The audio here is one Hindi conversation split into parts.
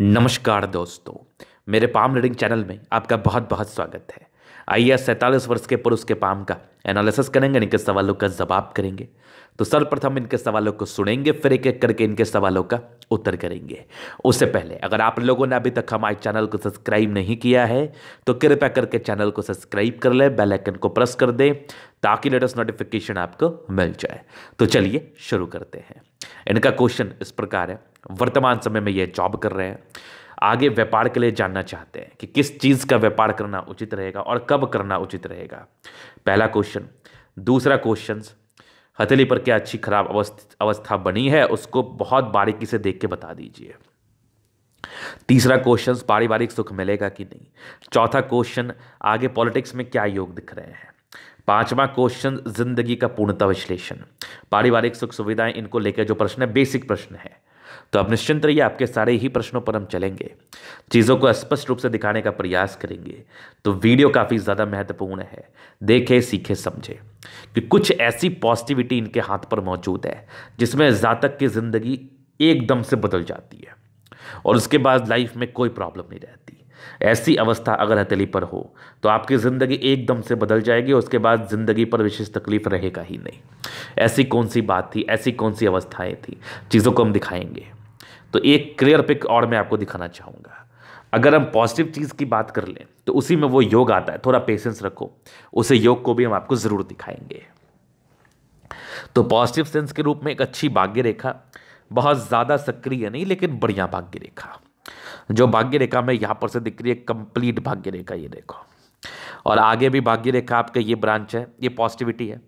नमस्कार दोस्तों मेरे पाम रीडिंग चैनल में आपका बहुत बहुत स्वागत है आइए सैंतालीस वर्ष के पुरुष के पाम का एनालिसिस करेंगे इनके सवालों का जवाब करेंगे तो सर्वप्रथम इनके सवालों को सुनेंगे फिर एक एक करके इनके सवालों का उत्तर करेंगे उससे पहले अगर आप लोगों ने अभी तक हमारे चैनल को सब्सक्राइब नहीं किया है तो कृपया करके चैनल को सब्सक्राइब कर लें बेल आइकन को प्रेस कर दें ताकि लेटेस्ट नोटिफिकेशन आपको मिल जाए तो चलिए शुरू करते हैं इनका क्वेश्चन इस प्रकार है वर्तमान समय में ये जॉब कर रहे हैं आगे व्यापार के लिए जानना चाहते हैं कि किस चीज़ का व्यापार करना उचित रहेगा और कब करना उचित रहेगा पहला क्वेश्चन दूसरा क्वेश्चन हथेली पर क्या अच्छी खराब अवस्था बनी है उसको बहुत बारीकी से देख के बता दीजिए तीसरा क्वेश्चन पारिवारिक सुख मिलेगा कि नहीं चौथा क्वेश्चन आगे पॉलिटिक्स में क्या योग दिख रहे हैं पांचवा क्वेश्चन जिंदगी का पूर्णता विश्लेषण पारिवारिक सुख सुविधाएं इनको लेकर जो प्रश्न है बेसिक प्रश्न है तो आप निश्चिंत रहिए आपके सारे ही प्रश्नों पर हम चलेंगे चीज़ों को स्पष्ट रूप से दिखाने का प्रयास करेंगे तो वीडियो काफ़ी ज़्यादा महत्वपूर्ण है देखें सीखे समझे कि कुछ ऐसी पॉजिटिविटी इनके हाथ पर मौजूद है जिसमें जातक की ज़िंदगी एकदम से बदल जाती है और उसके बाद लाइफ में कोई प्रॉब्लम नहीं रहती ऐसी अवस्था अगर हथेली पर हो तो आपकी ज़िंदगी एकदम से बदल जाएगी उसके बाद ज़िंदगी पर विशेष तकलीफ रहेगा ही नहीं ऐसी कौन सी बात थी ऐसी कौन सी अवस्थाएँ थी चीज़ों को हम दिखाएंगे तो एक क्लियर पिक और मैं आपको दिखाना चाहूँगा अगर हम पॉजिटिव चीज़ की बात कर लें तो उसी में वो योग आता है थोड़ा पेशेंस रखो उसे योग को भी हम आपको ज़रूर दिखाएंगे तो पॉजिटिव सेंस के रूप में एक अच्छी भाग्य रेखा बहुत ज़्यादा सक्रिय नहीं लेकिन बढ़िया भाग्य रेखा जो भाग्य रेखा में यहाँ पर से दिख रही है कंप्लीट भाग्य रेखा ये देखो और आगे भी भाग्य रेखा आपके ये ब्रांच है ये पॉजिटिविटी है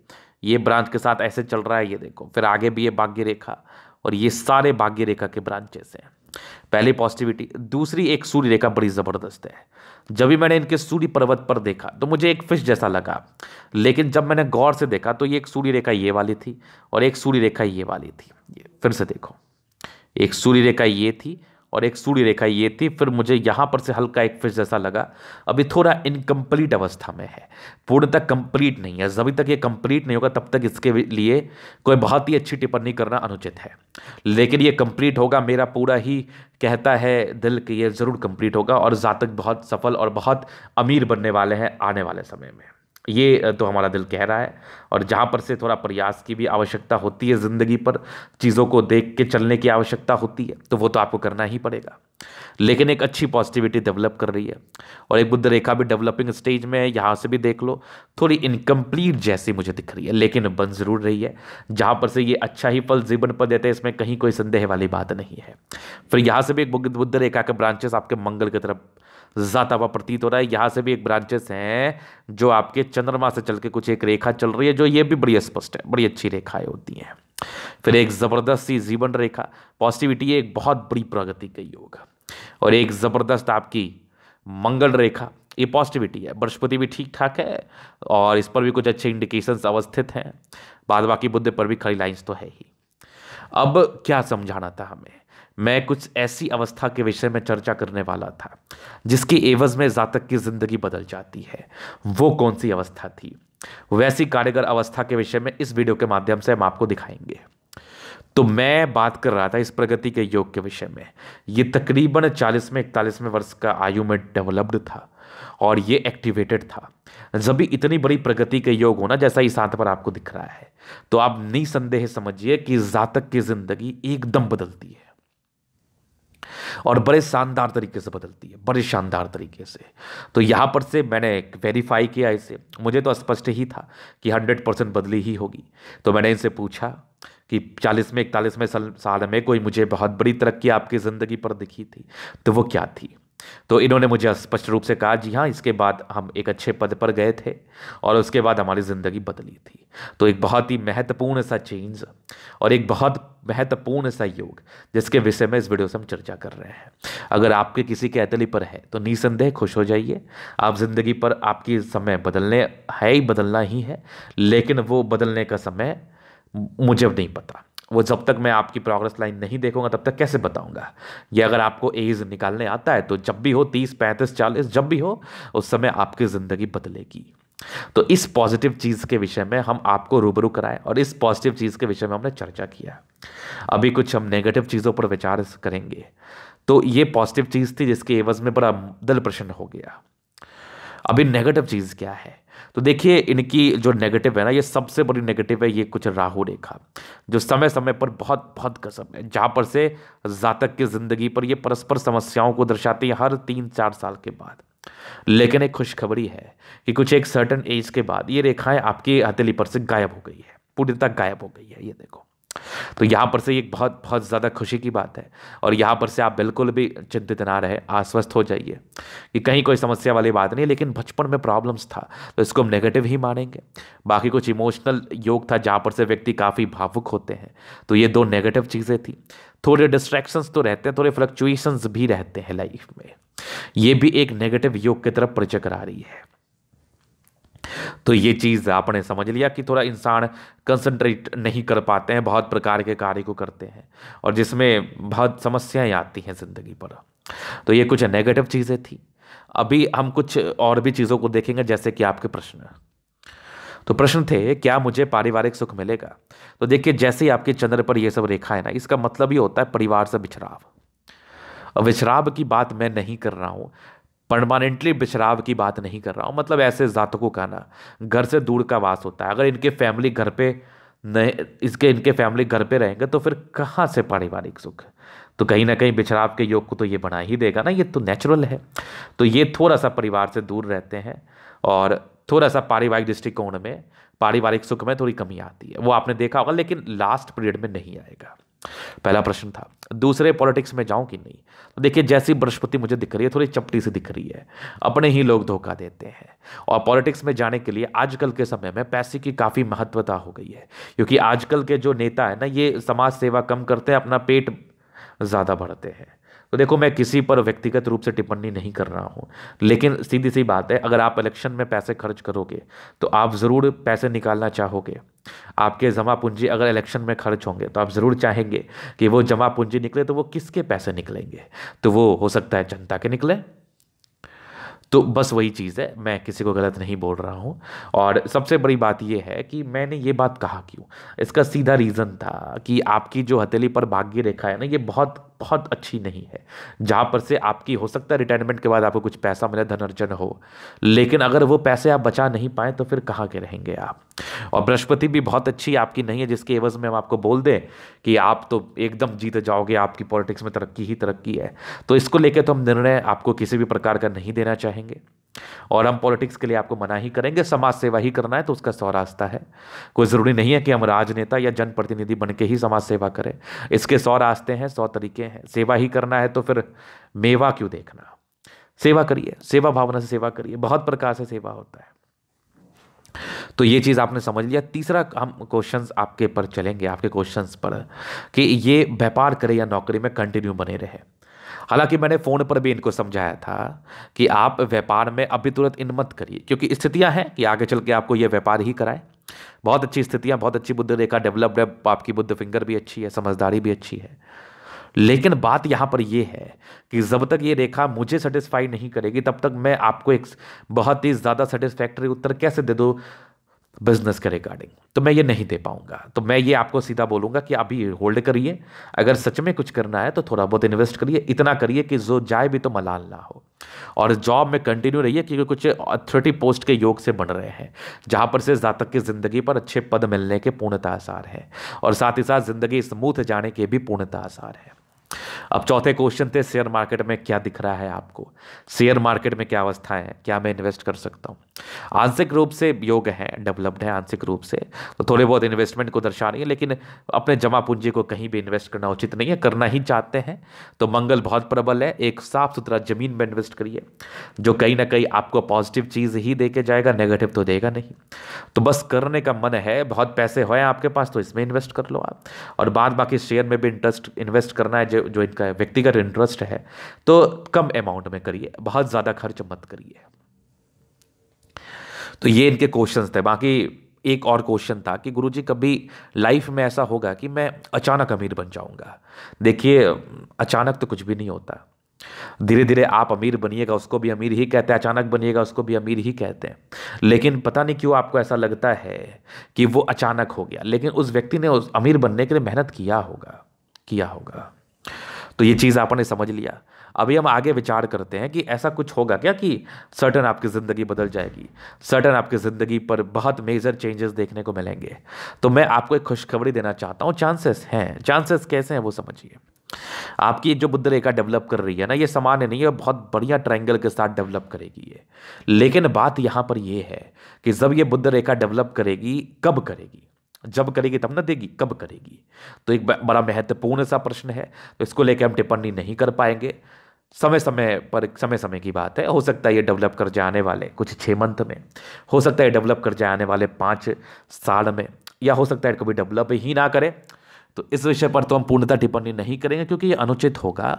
ये ब्रांच के साथ ऐसे चल रहा है ये देखो फिर आगे भी ये भाग्य रेखा और ये सारे भाग्य रेखा के ब्रांचेस हैं पहली पॉजिटिविटी दूसरी एक सूर्य रेखा बड़ी ज़बरदस्त है जब भी मैंने इनके सूर्य पर्वत पर देखा तो मुझे एक फिश जैसा लगा लेकिन जब मैंने गौर से देखा तो ये एक सूर्य रेखा ये वाली थी और एक सूर्य रेखा ये वाली थी ये फिर से देखो एक सूर्य रेखा ये थी और एक सूर्य रेखा ये थी फिर मुझे यहाँ पर से हल्का एक फिश जैसा लगा अभी थोड़ा इनकम्प्लीट अवस्था में है पूर्णतः कंप्लीट नहीं है जब तक ये कंप्लीट नहीं होगा तब तक इसके लिए कोई बहुत ही अच्छी टिप्पणी करना अनुचित है लेकिन ये कंप्लीट होगा मेरा पूरा ही कहता है दिल कि ये ज़रूर कंप्लीट होगा और जातक बहुत सफल और बहुत अमीर बनने वाले हैं आने वाले समय में ये तो हमारा दिल कह रहा है और जहाँ पर से थोड़ा प्रयास की भी आवश्यकता होती है ज़िंदगी पर चीज़ों को देख के चलने की आवश्यकता होती है तो वो तो आपको करना ही पड़ेगा लेकिन एक अच्छी पॉजिटिविटी डेवलप कर रही है और एक बुद्ध रेखा भी डेवलपिंग स्टेज में है यहाँ से भी देख लो थोड़ी इनकम्प्लीट जैसी मुझे दिख रही है लेकिन बन ज़रूर रही है जहाँ पर से ये अच्छा ही फल जीवन पर देते हैं इसमें कहीं कोई संदेह वाली बात नहीं है फिर यहाँ से भी एक बुद्ध रेखा के ब्रांचेस आपके मंगल की तरफ ज़्यादा हुआ प्रतीत हो रहा है यहाँ से भी एक ब्रांचेस हैं जो आपके चंद्रमा से चल के कुछ एक रेखा चल रही है जो ये भी बड़ी स्पष्ट है बड़ी अच्छी रेखाएं होती हैं फिर एक ज़बरदस्त सी जीवन रेखा पॉजिटिविटी एक बहुत बड़ी प्रगति का योग और एक ज़बरदस्त आपकी मंगल रेखा ये पॉजिटिविटी है बृहस्पति भी ठीक ठाक है और इस पर भी कुछ अच्छे इंडिकेशंस अवस्थित हैं बाद बाकी बुद्ध पर भी खड़ी लाइन्स तो है ही अब क्या समझाना था हमें मैं कुछ ऐसी अवस्था के विषय में चर्चा करने वाला था जिसकी एवज में जातक की जिंदगी बदल जाती है वो कौन सी अवस्था थी वैसी कारीगर अवस्था के विषय में इस वीडियो के माध्यम से हम आपको दिखाएंगे तो मैं बात कर रहा था इस प्रगति के योग के विषय में ये तकरीबन 40 में में वर्ष का आयु में डेवलप्ड था और ये एक्टिवेटेड था जब भी इतनी बड़ी प्रगति के योग होना जैसा इस हाथ पर आपको दिख रहा है तो आप निसंदेह समझिए कि जातक की जिंदगी एकदम बदलती है और बड़े शानदार तरीके से बदलती है बड़े शानदार तरीके से तो यहाँ पर से मैंने वेरीफाई किया इसे मुझे तो स्पष्ट ही था कि हंड्रेड परसेंट बदली ही होगी तो मैंने इनसे पूछा कि चालीस में इकतालीस में साल में कोई मुझे बहुत बड़ी तरक्की आपकी ज़िंदगी पर दिखी थी तो वो क्या थी तो इन्होंने मुझे स्पष्ट रूप से कहा जी हाँ इसके बाद हम एक अच्छे पद पर गए थे और उसके बाद हमारी ज़िंदगी बदली थी तो एक बहुत ही महत्वपूर्ण सा चेंज और एक बहुत महत्वपूर्ण सा योग जिसके विषय में इस वीडियो से हम चर्चा कर रहे हैं अगर आपके किसी के अतली पर है तो निसंदेह खुश हो जाइए आप ज़िंदगी पर आपकी समय बदलने है ही बदलना ही है लेकिन वो बदलने का समय मुझे नहीं पता वो जब तक मैं आपकी प्रोग्रेस लाइन नहीं देखूंगा तब तक कैसे बताऊंगा ये अगर आपको एज निकालने आता है तो जब भी हो तीस पैंतीस चालीस जब भी हो उस समय आपकी ज़िंदगी बदलेगी तो इस पॉजिटिव चीज़ के विषय में हम आपको रूबरू कराएं और इस पॉजिटिव चीज़ के विषय में हमने चर्चा किया अभी कुछ हम नेगेटिव चीज़ों पर विचार करेंगे तो ये पॉजिटिव चीज़ थी जिसके एवज में बड़ा दिल प्रसन्न हो गया अभी नेगेटिव चीज़ क्या है तो देखिए इनकी जो नेगेटिव है ना ये सबसे बड़ी नेगेटिव है ये कुछ राहु रेखा जो समय समय पर बहुत बहुत कसम है जहाँ पर से जातक की ज़िंदगी पर ये परस्पर समस्याओं को दर्शाती है हर तीन चार साल के बाद लेकिन एक खुशखबरी है कि कुछ एक सर्टन एज के बाद ये रेखाएं आपकी हथेली पर से गायब हो गई है पूरी तरह गायब हो गई है ये देखो तो यहाँ पर से एक बहुत बहुत ज़्यादा खुशी की बात है और यहाँ पर से आप बिल्कुल भी चिंतित ना रहे आश्वस्त हो जाइए कि कहीं कोई समस्या वाली बात नहीं लेकिन बचपन में प्रॉब्लम्स था तो इसको हम नेगेटिव ही मानेंगे बाकी कुछ इमोशनल योग था जहाँ पर से व्यक्ति काफ़ी भावुक होते हैं तो ये दो नेगेटिव चीज़ें थी थोड़े डिस्ट्रैक्शंस तो रहते हैं थोड़े फ्लक्चुएशंस भी रहते हैं लाइफ में ये भी एक नेगेटिव योग की तरफ प्रचक आ रही है तो ये चीज़ आपने समझ लिया कि थोड़ा इंसान कंसंट्रेट नहीं कर पाते हैं बहुत प्रकार के कार्य को करते हैं और जिसमें बहुत समस्याएं आती हैं ज़िंदगी पर तो ये कुछ नेगेटिव चीज़ें थी अभी हम कुछ और भी चीज़ों को देखेंगे जैसे कि आपके प्रश्न तो प्रश्न थे क्या मुझे पारिवारिक सुख मिलेगा तो देखिए जैसे ही आपके चंद्र पर यह सब रेखा है ना इसका मतलब ये होता है परिवार से बिछराव विश्राव की बात मैं नहीं कर रहा हूँ परमानेंटली बिछराव की बात नहीं कर रहा हूँ मतलब ऐसे जातकों का ना घर से दूर का वास होता है अगर इनके फैमिली घर पे नए इसके इनके फैमिली घर पे रहेंगे तो फिर कहाँ से पारिवारिक सुख तो कहीं ना कहीं बिछराव के योग को तो ये बना ही देगा ना ये तो नेचुरल है तो ये थोड़ा सा परिवार से दूर रहते हैं और थोड़ा सा पारिवारिक दृष्टिकोण में पारिवारिक सुख में थोड़ी कमी आती है वो आपने देखा होगा लेकिन लास्ट पीरियड में नहीं आएगा पहला प्रश्न था दूसरे पॉलिटिक्स में जाऊं कि नहीं तो देखिए जैसी बृहस्पति मुझे दिख रही है थोड़ी चपटी से दिख रही है अपने ही लोग धोखा देते हैं और पॉलिटिक्स में जाने के लिए आजकल के समय में पैसे की काफ़ी महत्वता हो गई है क्योंकि आजकल के जो नेता है ना ये समाज सेवा कम करते हैं अपना पेट ज़्यादा भरते हैं तो देखो मैं किसी पर व्यक्तिगत रूप से टिप्पणी नहीं कर रहा हूँ लेकिन सीधी सी बात है अगर आप इलेक्शन में पैसे खर्च करोगे तो आप ज़रूर पैसे निकालना चाहोगे आपके जमा पूंजी अगर इलेक्शन में खर्च होंगे तो आप ज़रूर चाहेंगे कि वो जमा पूंजी निकले तो वो किसके पैसे निकलेंगे तो वो हो सकता है जनता के निकले तो बस वही चीज़ है मैं किसी को गलत नहीं बोल रहा हूँ और सबसे बड़ी बात यह है कि मैंने ये बात कहा क्यों इसका सीधा रीज़न था कि आपकी जो हथेली पर भाग्य रेखा है ना ये बहुत बहुत अच्छी नहीं है जहाँ पर से आपकी हो सकता है रिटायरमेंट के बाद आपको कुछ पैसा मिले धन अर्जन हो लेकिन अगर वो पैसे आप बचा नहीं पाए तो फिर कहाँ के रहेंगे आप और बृहस्पति भी बहुत अच्छी आपकी नहीं है जिसके एवज में हम आपको बोल दें कि आप तो एकदम जीत जाओगे आपकी पॉलिटिक्स में तरक्की ही तरक्की है तो इसको लेकर तो हम निर्णय आपको किसी भी प्रकार का नहीं देना चाहेंगे और हम पॉलिटिक्स के लिए आपको मना ही करेंगे समाज सेवा ही करना है तो उसका सौ रास्ता है कोई ज़रूरी नहीं है कि हम राजनेता या जनप्रतिनिधि बन के ही समाज सेवा करें इसके सौ रास्ते हैं सौ तरीके हैं सेवा ही करना है तो फिर मेवा क्यों देखना सेवा करिए सेवा भावना से सेवा करिए बहुत प्रकार से सेवा होता है तो ये चीज़ आपने समझ लिया तीसरा हम क्वेश्चन आपके पर चलेंगे आपके क्वेश्चन पर कि ये व्यापार करे या नौकरी में कंटिन्यू बने रहे हालांकि मैंने फ़ोन पर भी इनको समझाया था कि आप व्यापार में अभी तुरंत इन मत करिए क्योंकि स्थितियां हैं कि आगे चल के आपको ये व्यापार ही कराए बहुत अच्छी स्थितियां बहुत अच्छी बुद्ध रेखा डेवलप्ड है आपकी बुद्ध फिंगर भी अच्छी है समझदारी भी अच्छी है लेकिन बात यहाँ पर यह है कि जब तक ये रेखा मुझे सेटिस्फाई नहीं करेगी तब तक मैं आपको एक बहुत ही ज़्यादा सेटिस्फैक्ट्री उत्तर कैसे दे दूँ बिजनेस के रिगार्डिंग तो मैं ये नहीं दे पाऊंगा तो मैं ये आपको सीधा बोलूंगा कि अभी होल्ड करिए अगर सच में कुछ करना है तो थोड़ा बहुत इन्वेस्ट करिए इतना करिए कि जो जाए भी तो मलाल ना हो और जॉब में कंटिन्यू रहिए क्योंकि कुछ अथॉरिटी पोस्ट के योग से बन रहे हैं जहाँ पर से जातक की ज़िंदगी पर अच्छे पद मिलने के पूर्णता आसार है और साथ ही साथ ज़िंदगी स्मूथ जाने के भी पूर्णता आसार है अब चौथे क्वेश्चन थे शेयर मार्केट में क्या दिख रहा है आपको शेयर मार्केट में क्या अवस्थाएं हैं क्या मैं इन्वेस्ट कर सकता हूँ आंशिक रूप से योग है डेवलप्ड है आंशिक रूप से तो थोड़े बहुत इन्वेस्टमेंट को दर्शा रही है लेकिन अपने जमा पूंजी को कहीं भी इन्वेस्ट करना उचित नहीं है करना ही चाहते हैं तो मंगल बहुत प्रबल है एक साफ सुथरा जमीन में इन्वेस्ट करिए जो कहीं ना कहीं आपको पॉजिटिव चीज़ ही दे के जाएगा नेगेटिव तो देगा नहीं तो बस करने का मन है बहुत पैसे हो आपके पास तो इसमें इन्वेस्ट कर लो आप और बाद बाकी शेयर में भी इंटरेस्ट इन्वेस्ट करना है जो जो का व्यक्तिगत इंटरेस्ट है तो कम अमाउंट में करिए बहुत ज़्यादा खर्च मत करिए तो ये इनके क्वेश्चन थे बाकी एक और क्वेश्चन था कि गुरुजी कभी लाइफ में ऐसा होगा कि मैं अचानक अमीर बन जाऊंगा देखिए अचानक तो कुछ भी नहीं होता धीरे धीरे आप अमीर बनिएगा उसको भी अमीर ही कहते हैं अचानक बनिएगा उसको भी अमीर ही कहते हैं लेकिन पता नहीं क्यों आपको ऐसा लगता है कि वो अचानक हो गया लेकिन उस व्यक्ति ने उस अमीर बनने के लिए मेहनत किया होगा किया होगा तो ये चीज़ आपने समझ लिया अभी हम आगे विचार करते हैं कि ऐसा कुछ होगा क्या कि सर्टन आपकी ज़िंदगी बदल जाएगी सर्टन आपकी ज़िंदगी पर बहुत मेजर चेंजेस देखने को मिलेंगे तो मैं आपको एक खुशखबरी देना चाहता हूँ चांसेस हैं चांसेस कैसे हैं वो समझिए आपकी जो बुद्ध रेखा डेवलप कर रही है ना ये सामान्य नहीं है बहुत बढ़िया ट्रायंगल के साथ डेवलप करेगी ये लेकिन बात यहाँ पर यह है कि जब ये बुद्ध रेखा डेवलप करेगी कब करेगी जब करेगी तब ना देगी कब करेगी तो एक बड़ा महत्वपूर्ण सा प्रश्न है तो इसको लेकर हम टिप्पणी नहीं कर पाएंगे समय समय पर समय समय की बात है हो सकता है ये डेवलप कर जाने वाले कुछ छः मंथ में हो सकता है डेवलप कर जाने वाले पाँच साल में या हो सकता है कभी डेवलप ही ना करें तो इस विषय पर तो हम पूर्णतः टिप्पणी नहीं करेंगे क्योंकि ये अनुचित होगा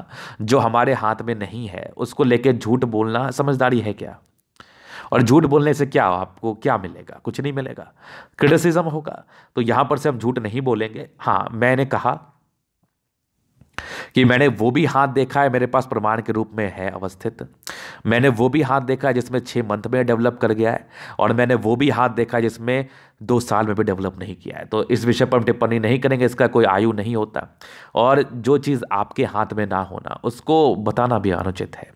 जो हमारे हाथ में नहीं है उसको लेके झूठ बोलना समझदारी है क्या और झूठ बोलने से क्या आपको क्या मिलेगा कुछ नहीं मिलेगा क्रिटिसिज्म होगा तो यहाँ पर से हम झूठ नहीं बोलेंगे हाँ मैंने कहा कि मैंने वो भी हाथ देखा है मेरे पास प्रमाण के रूप में है अवस्थित मैंने वो भी हाथ देखा है जिसमें छः मंथ में डेवलप कर गया है और मैंने वो भी हाथ देखा है जिसमें दो साल में भी डेवलप नहीं किया है तो इस विषय पर हम टिप्पणी नहीं करेंगे इसका कोई आयु नहीं होता और जो चीज़ आपके हाथ में ना होना उसको बताना भी अनुचित है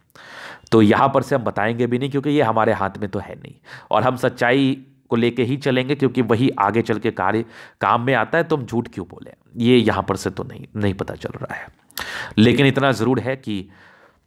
तो यहाँ पर से हम बताएंगे भी नहीं क्योंकि ये हमारे हाथ में तो है नहीं और हम सच्चाई को लेके ही चलेंगे क्योंकि वही आगे चल के कार्य काम में आता है तो हम झूठ क्यों बोले ये यहाँ पर से तो नहीं नहीं पता चल रहा है लेकिन इतना ज़रूर है कि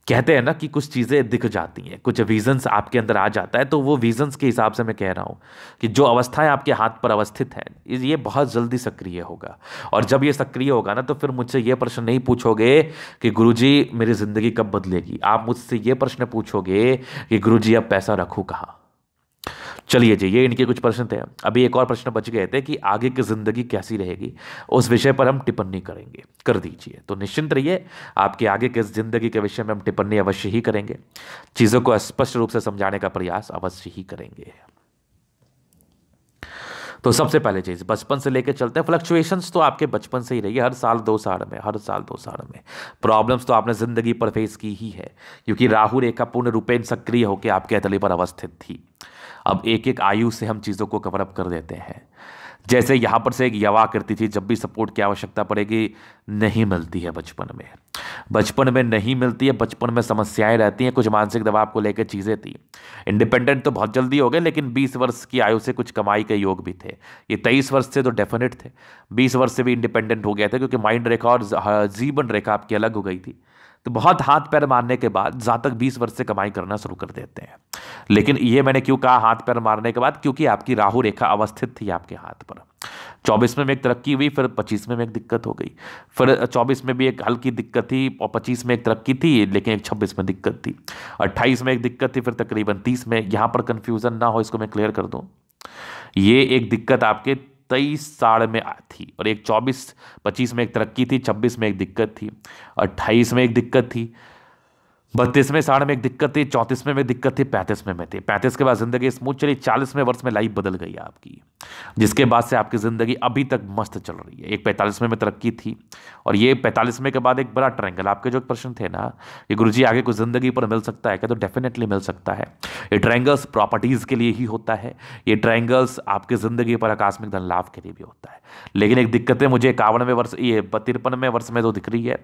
कहते हैं ना कि कुछ चीज़ें दिख जाती हैं कुछ विजन्स आपके अंदर आ जाता है तो वो विजन्स के हिसाब से मैं कह रहा हूँ कि जो अवस्थाएं आपके हाथ पर अवस्थित हैं ये बहुत जल्दी सक्रिय होगा और जब ये सक्रिय होगा ना तो फिर मुझसे ये प्रश्न नहीं पूछोगे कि गुरु जी मेरी ज़िंदगी कब बदलेगी आप मुझसे ये प्रश्न पूछोगे कि गुरु जी अब पैसा रखूँ कहाँ चलिए जी ये इनके कुछ प्रश्न थे अभी एक और प्रश्न बच गए थे कि आगे की ज़िंदगी कैसी रहेगी उस विषय पर हम टिप्पणी करेंगे कर दीजिए तो निश्चिंत रहिए आपके आगे किस ज़िंदगी के विषय में हम टिप्पणी अवश्य ही करेंगे चीज़ों को स्पष्ट रूप से समझाने का प्रयास अवश्य ही करेंगे तो सबसे पहले चीज़ बचपन से लेकर चलते हैं फ्लक्चुएशंस तो आपके बचपन से ही रही है हर साल दो साल में हर साल दो साल में प्रॉब्लम्स तो आपने ज़िंदगी पर फेस की ही है क्योंकि राहु रेखा पूर्ण रूपेण सक्रिय होकर आपके अतली पर अवस्थित थी अब एक एक आयु से हम चीज़ों को कवरअप कर देते हैं जैसे यहाँ पर से एक यवा करती थी जब भी सपोर्ट की आवश्यकता पड़ेगी नहीं मिलती है बचपन में बचपन में नहीं मिलती है बचपन में समस्याएं रहती हैं कुछ मानसिक दबाव को लेकर चीज़ें थी इंडिपेंडेंट तो बहुत जल्दी हो गए लेकिन 20 वर्ष की आयु से कुछ कमाई के योग भी थे ये 23 वर्ष से तो डेफिनेट थे 20 वर्ष से भी इंडिपेंडेंट हो गया था क्योंकि माइंड रेखा और जीवन रेखा आपकी अलग हो गई थी तो बहुत हाथ पैर मारने के बाद जातक बीस वर्ष से कमाई करना शुरू कर देते हैं लेकिन ये मैंने क्यों कहा हाथ पैर मारने के बाद क्योंकि आपकी राहु रेखा अवस्थित थी आपके हाथ पर चौबीस में एक तरक्की हुई फिर पच्चीस में एक दिक्कत हो गई फिर चौबीस में भी एक हल्की दिक्कत थी और पच्चीस में एक तरक्की थी लेकिन एक छब्बीस में दिक्कत थी अट्ठाईस में एक दिक्कत थी फिर तकरीबन तीस में यहाँ पर कन्फ्यूज़न ना हो इसको मैं क्लियर कर दूँ ये एक दिक्कत आपके तेईस साल में थी और एक चौबीस पच्चीस में एक तरक्की थी छब्बीस में एक दिक्कत थी अट्ठाईस में एक दिक्कत थी बत्तीसवें साल में एक दिक्कत थी चौंतीसवें में दिक्कत थी पैंतीसवें में थी पैंतीस के बाद ज़िंदगी स्मूथ चली चालीसवें वर्ष में लाइफ बदल गई आपकी जिसके बाद से आपकी ज़िंदगी अभी तक मस्त चल रही है एक पैंतालीसवें में तरक्की थी और ये पैंतालीसवें के बाद एक बड़ा ट्रैंगल आपके जो प्रश्न थे ना कि गुरु जी आगे कुछ ज़िंदगी पर मिल सकता है क्या तो डेफिनेटली मिल सकता है ये ट्रैंगल्स प्रॉपर्टीज़ के लिए ही होता है ये ट्रैंगल्स आपकी ज़िंदगी पर आकस्मिक धन लाभ के लिए भी होता है लेकिन एक दिक्कतें मुझे इक्यावनवे वर्ष ये तिरपनवें वर्ष में तो दिख रही है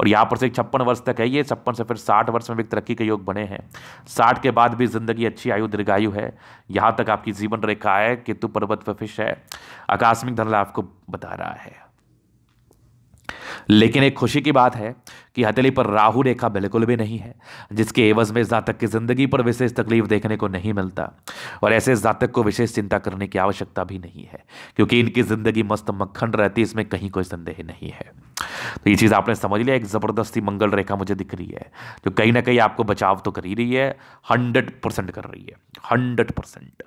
और यहाँ पर से छप्पन वर्ष तक है ये छप्पन से फिर साठ वर्ष में भी तरक्की के योग बने हैं साठ के बाद भी जिंदगी अच्छी आयु दीर्घायु है यहाँ तक आपकी जीवन रेखा है केतु पर्वत पर फिश है आकस्मिक धन लाभ को बता रहा है लेकिन एक खुशी की बात है कि हथेली पर राहु रेखा बिल्कुल भी नहीं है जिसके एवज में जातक की जिंदगी पर विशेष तकलीफ देखने को नहीं मिलता और ऐसे जातक को विशेष चिंता करने की आवश्यकता भी नहीं है क्योंकि इनकी जिंदगी मस्त मक्खन रहती इसमें कहीं कोई संदेह नहीं है तो ये चीज़ आपने समझ लिया एक ज़बरदस्ती मंगल रेखा मुझे दिख रही है जो कहीं ना कहीं आपको बचाव तो कर ही रही है हंड्रेड परसेंट कर रही है हंड्रेड परसेंट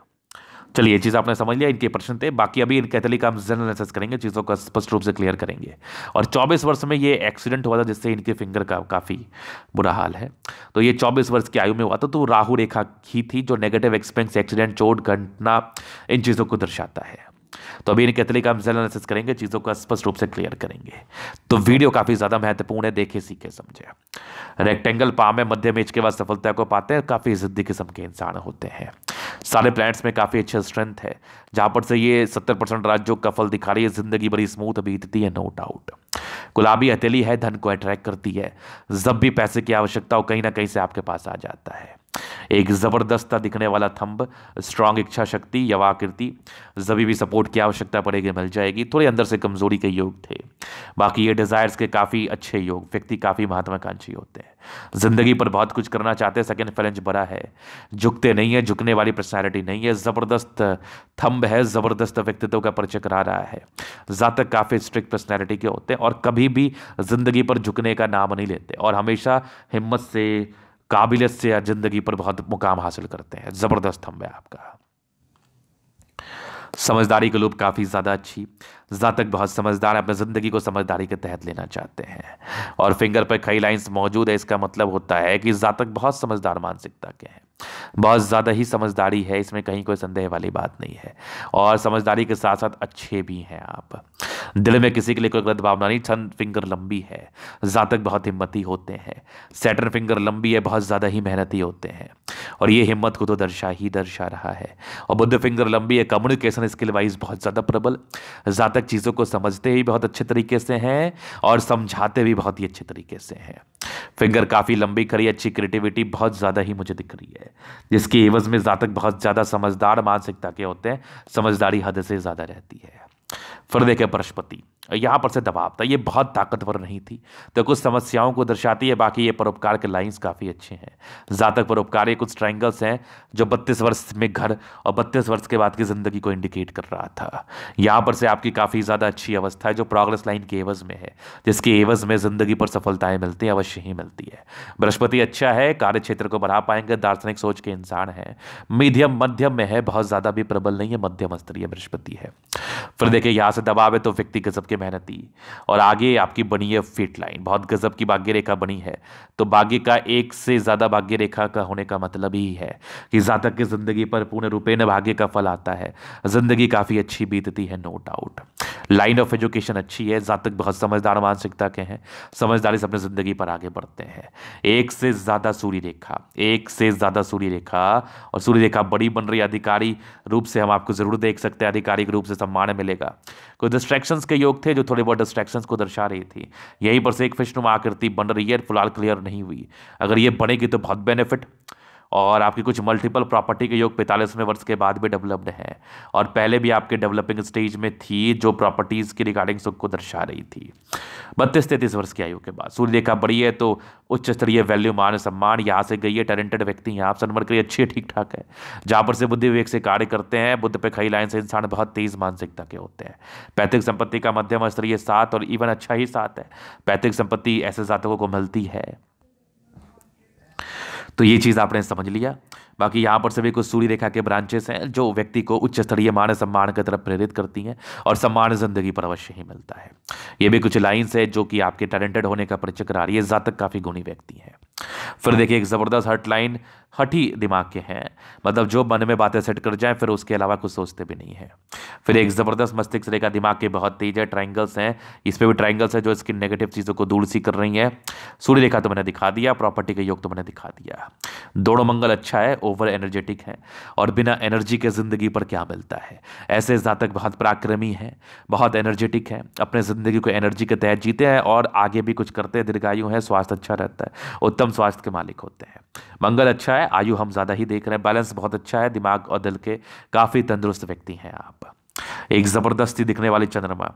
चलिए ये चीज़ आपने समझ लिया इनके प्रश्न थे बाकी अभी इनके तरीके हम जनरल एनालिसिस करेंगे चीज़ों का स्पष्ट रूप से क्लियर करेंगे और 24 वर्ष में ये एक्सीडेंट हुआ था जिससे इनके फिंगर का काफ़ी बुरा हाल है तो ये 24 वर्ष की आयु में हुआ था तो राहु रेखा ही थी जो नेगेटिव एक्सपेंस एक्सीडेंट चोट घटना इन चीज़ों को दर्शाता है तो अभी इन कैथलिक का एनालिसिस करेंगे चीज़ों को स्पष्ट रूप से क्लियर करेंगे तो वीडियो काफ़ी ज़्यादा महत्वपूर्ण है देखे सीखे समझे रेक्टेंगल पाम में मध्यम एज के बाद सफलता को पाते हैं काफ़ी ज़िद्दी किस्म के इंसान होते हैं सारे प्लांट्स में काफ़ी अच्छा स्ट्रेंथ है जहाँ पर से ये सत्तर परसेंट राज्यों का फल दिखा रही है ज़िंदगी बड़ी स्मूथ बीतती है नो डाउट गुलाबी हथेली है धन को अट्रैक्ट करती है जब भी पैसे की आवश्यकता हो कहीं ना कहीं से आपके पास आ जाता है एक ज़बरदस्ता दिखने वाला थंब स्ट्रांग इच्छा शक्ति यवाकृति जभी भी सपोर्ट की आवश्यकता पड़ेगी मिल जाएगी थोड़े अंदर से कमजोरी के योग थे बाकी ये डिज़ायर्स के काफ़ी अच्छे योग व्यक्ति काफ़ी महत्वाकांक्षी होते हैं ज़िंदगी पर बहुत कुछ करना चाहते हैं सेकेंड फैलेंज बड़ा है झुकते नहीं है झुकने वाली पर्सनैलिटी नहीं है ज़बरदस्त थंब है ज़बरदस्त व्यक्तित्व का परिचय करा रहा है ज़्यादातर काफ़ी स्ट्रिक्ट पर्सनैलिटी के होते हैं और कभी भी ज़िंदगी पर झुकने का नाम नहीं लेते और हमेशा हिम्मत से काबिलियत से या ज़िंदगी पर बहुत मुकाम हासिल करते हैं ज़बरदस्त हम है आपका समझदारी के लोग काफ़ी ज़्यादा अच्छी जातक बहुत समझदार है अपने ज़िंदगी को समझदारी के तहत लेना चाहते हैं और फिंगर पर कई लाइंस मौजूद है इसका मतलब होता है कि जातक बहुत समझदार मानसिकता के हैं बहुत ज़्यादा ही समझदारी है इसमें कहीं कोई संदेह वाली बात नहीं है और समझदारी के साथ साथ अच्छे भी हैं आप दिल में किसी के लिए कोई गलत भावना नहीं छंद फिंगर लंबी है जातक बहुत हिम्मती होते हैं सेटर फिंगर लंबी है बहुत ज़्यादा ही मेहनती होते हैं और ये हिम्मत को तो दर्शा ही दर्शा रहा है और बुद्ध फिंगर लंबी है कम्युनिकेशन स्किल वाइज बहुत ज़्यादा प्रबल जातक चीज़ों को समझते ही बहुत अच्छे तरीके से हैं और समझाते भी बहुत ही अच्छे तरीके से हैं फिंगर काफ़ी लंबी करी अच्छी क्रिएटिविटी बहुत ज़्यादा ही मुझे दिख रही है जिसकी एवज में जातक बहुत ज़्यादा समझदार मानसिकता के होते हैं समझदारी हद से ज़्यादा रहती है फिर देखें बृहस्पति यहाँ पर से दबाव था ये बहुत ताकतवर नहीं थी तो कुछ समस्याओं को दर्शाती है बाकी ये परोपकार के लाइंस काफ़ी अच्छे हैं जातक परोपकार ये कुछ ट्रायंगल्स हैं जो बत्तीस वर्ष में घर और बत्तीस वर्ष के बाद की ज़िंदगी को इंडिकेट कर रहा था यहाँ पर से आपकी काफ़ी ज़्यादा अच्छी अवस्था है जो प्रोग्रेस लाइन के एवज में है जिसके एवज में ज़िंदगी पर सफलताएँ मिलती हैं अवश्य ही मिलती है बृहस्पति अच्छा है कार्य क्षेत्र को बढ़ा पाएंगे दार्शनिक सोच के इंसान हैं मीडियम मध्यम में है बहुत ज़्यादा भी प्रबल नहीं है मध्यम स्तरीय बृहस्पति है फिर हाँ। देखिए यहाँ से दबाव है तो व्यक्ति के सब के मेहनती और आगे आपकी बनी है फिट लाइन बहुत गजब की भाग्य रेखा बनी है तो भाग्य का एक से ज़्यादा भाग्य रेखा का होने का मतलब ही है कि जातक की ज़िंदगी पर पूर्ण रूपेण भाग्य का फल आता है ज़िंदगी काफ़ी अच्छी बीतती है no doubt line of education अच्छी है जातक बहुत समझदार मानसिकता के हैं समझदारी से अपनी ज़िंदगी पर आगे बढ़ते हैं एक से ज़्यादा सूर्य रेखा एक से ज़्यादा सूर्य रेखा और सूर्य रेखा बड़ी बन रही अधिकारी रूप से हम आपको ज़रूर देख सकते हैं आधिकारिक रूप से सम्मान मिलेगा कुछ डिस्ट्रैक्शन के योग थे जो थोड़े बहुत डिस्ट्रैक्शन को दर्शा रही थी यहीं पर से एक फिशनुमा आकृति बन रही है फिलहाल क्लियर नहीं हुई अगर ये बनेगी तो बहुत बेनिफिट और आपकी कुछ मल्टीपल प्रॉपर्टी के योग पैंतालीसवें वर्ष के बाद भी डेवलप्ड है और पहले भी आपके डेवलपिंग स्टेज में थी जो प्रॉपर्टीज़ की रिगार्डिंग सुख को दर्शा रही थी बत्तीस तैंतीस वर्ष की आयु के बाद सूर्य रेखा बड़ी है तो उच्च स्तरीय वैल्यू मान सम्मान यहाँ से गई है टैलेंटेड व्यक्ति यहाँ सनमर के लिए अच्छे ठीक ठाक है जहाँ पर से बुद्धि विवेक से कार्य करते हैं बुद्ध पे खई लाइन से इंसान बहुत तेज मानसिकता के होते हैं पैतृक संपत्ति का मध्यम स्तरीय साथ और इवन अच्छा ही साथ है पैतृक संपत्ति ऐसे जातकों को मिलती है तो ये चीज़ आपने समझ लिया बाकी यहाँ पर सभी कुछ सूर्य रेखा के ब्रांचेस हैं जो व्यक्ति को उच्च स्तरीय मान सम्मान की तरफ प्रेरित करती हैं और सम्मान ज़िंदगी पर अवश्य ही मिलता है ये भी कुछ लाइन्स है जो कि आपके टैलेंटेड होने का परिचय करा रही है जातक काफ़ी गुणी व्यक्ति हैं फिर हाँ। देखिए एक ज़बरदस्त हट हठी दिमाग के हैं मतलब जो मन में बातें सेट कर जाए फिर उसके अलावा कुछ सोचते भी नहीं है फिर एक ज़बरदस्त मस्तिष्क रेखा दिमाग के बहुत तेज है ट्राइंगल्स हैं इस पर भी ट्राइंगल्स है जो इसकी नेगेटिव चीज़ों को दूर सी कर रही हैं सूर्य रेखा तो मैंने दिखा दिया प्रॉपर्टी का योग तो मैंने दिखा दिया दोनों मंगल अच्छा है ओवर एनर्जेटिक है और बिना एनर्जी के ज़िंदगी पर क्या मिलता है ऐसे जातक बहुत पराक्रमी है बहुत एनर्जेटिक है अपने ज़िंदगी को एनर्जी के तहत जीते हैं और आगे भी कुछ करते हैं दीर्घायु है स्वास्थ्य अच्छा रहता है उत्तम उत्तम स्वास्थ्य के मालिक होते हैं मंगल अच्छा है आयु हम ज़्यादा ही देख रहे हैं बैलेंस बहुत अच्छा है दिमाग और दिल के काफ़ी तंदुरुस्त व्यक्ति हैं आप एक जबरदस्ती दिखने वाली चंद्रमा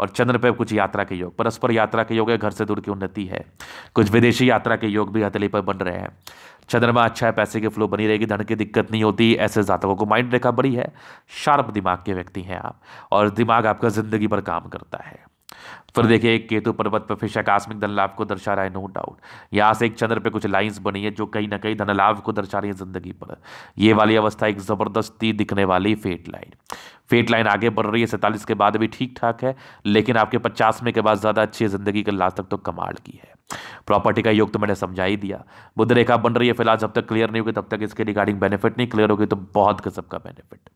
और चंद्र पर कुछ यात्रा के योग परस्पर यात्रा के योग है घर से दूर की उन्नति है कुछ विदेशी यात्रा के योग भी हथेली पर बन रहे हैं चंद्रमा अच्छा है पैसे की फ्लो बनी रहेगी धन की दिक्कत नहीं होती ऐसे जातकों को माइंड रेखा बड़ी है शार्प दिमाग के व्यक्ति हैं आप और दिमाग आपका ज़िंदगी पर काम करता है हाँ फिर देखिए एक केतु पर्वत पर फिर आकस्मिक धन लाभ को दर्शा रहा है नो डाउट यहाँ से एक चंद्र पे कुछ लाइंस बनी है जो कहीं ना कहीं धन लाभ को दर्शा रही है जिंदगी पर ये वाली अवस्था एक ज़बरदस्ती दिखने वाली फेट लाइन फेट लाइन आगे बढ़ रही है सैंतालीस के बाद भी ठीक ठाक है लेकिन आपके पचास में के बाद ज़्यादा अच्छी ज़िंदगी के लास्ट तक तो कमाल की है प्रॉपर्टी का योग तो मैंने समझा ही दिया बुद्ध रेखा बन रही है फिलहाल जब तक क्लियर नहीं होगी तब तक इसके रिगार्डिंग बेनिफिट नहीं क्लियर होगी तो बहुत कसब का बेनिफिट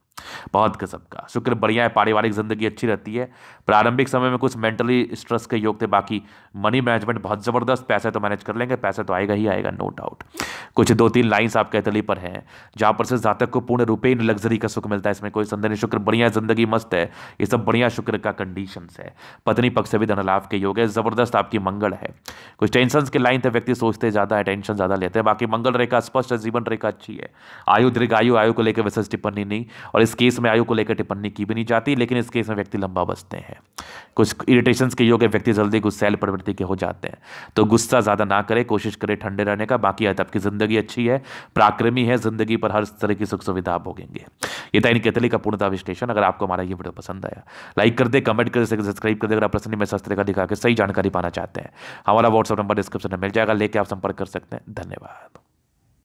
बहुत कसब का शुक्र बढ़िया है पारिवारिक ज़िंदगी अच्छी रहती है प्रारंभिक समय में कुछ मेंटली स्ट्रेस के योग थे बाकी मनी मैनेजमेंट बहुत ज़बरदस्त पैसे तो मैनेज कर लेंगे पैसे तो आएगा ही आएगा नो डाउट कुछ दो तीन लाइन्स आपके तली पर हैं जहां पर से जातक को पूर्ण रूपे लग्जरी का सुख मिलता है इसमें कोई संदेह नहीं शुक्र बढ़िया ज़िंदगी मस्त है ये सब बढ़िया शुक्र का कंडीशन है पत्नी पक्ष से भी धन लाभ के योग है ज़बरदस्त आपकी मंगल है कुछ टेंशन के लाइन थे व्यक्ति सोचते ज़्यादा है टेंशन ज़्यादा लेते हैं बाकी मंगल रेखा स्पष्ट है जीवन रेखा अच्छी है आयु दीर्घ आयु आयु को लेकर विशेष टिप्पणी नहीं और इस केस में आयु को लेकर टिप्पणी की भी नहीं जाती लेकिन इस केस में व्यक्ति लंबा बसते हैं कुछ इरिटेशन के योग है व्यक्ति जल्दी गुस्सैल प्रवृत्ति के हो जाते हैं तो गुस्सा ज़्यादा ना करे कोशिश करे ठंडे रहने का बाकी आज आपकी ज़िंदगी अच्छी है प्राक्रमी है ज़िंदगी पर हर तरह की सुख सुविधा आप भोगेंगे ये था इनके तली का पूर्णता विश्लेषण डिस्क्रिप्शन अगर आपको हमारा ये वीडियो पसंद आया लाइक कर दे कमेंट कर दे सब्सक्राइब कर दे अगर आप प्रश्न में सस्ते का दिखा के सही जानकारी पाना चाहते हैं हमारा व्हाट्सअप नंबर डिस्क्रिप्शन में मिल जाएगा लेके आप संपर्क कर सकते हैं धन्यवाद